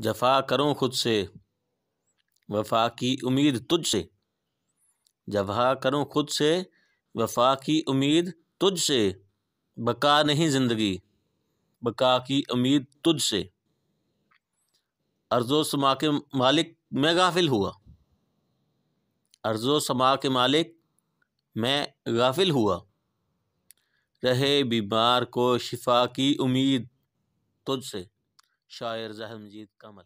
जफा करो खुद से वफा की उम्मीद तुझ से जफा करो खुद से वफा की उम्मीद तुझ से बका नहीं ज़िंदगी बका की उम्मीद से अर्ज़ो समा के मालिक मैं गाफिल हुआ अर्ज़ो समा के मालिक मैं गाफिल हुआ रहे बीमार को शिफा की उम्मीद तुझसे शायर जहमजीत कमल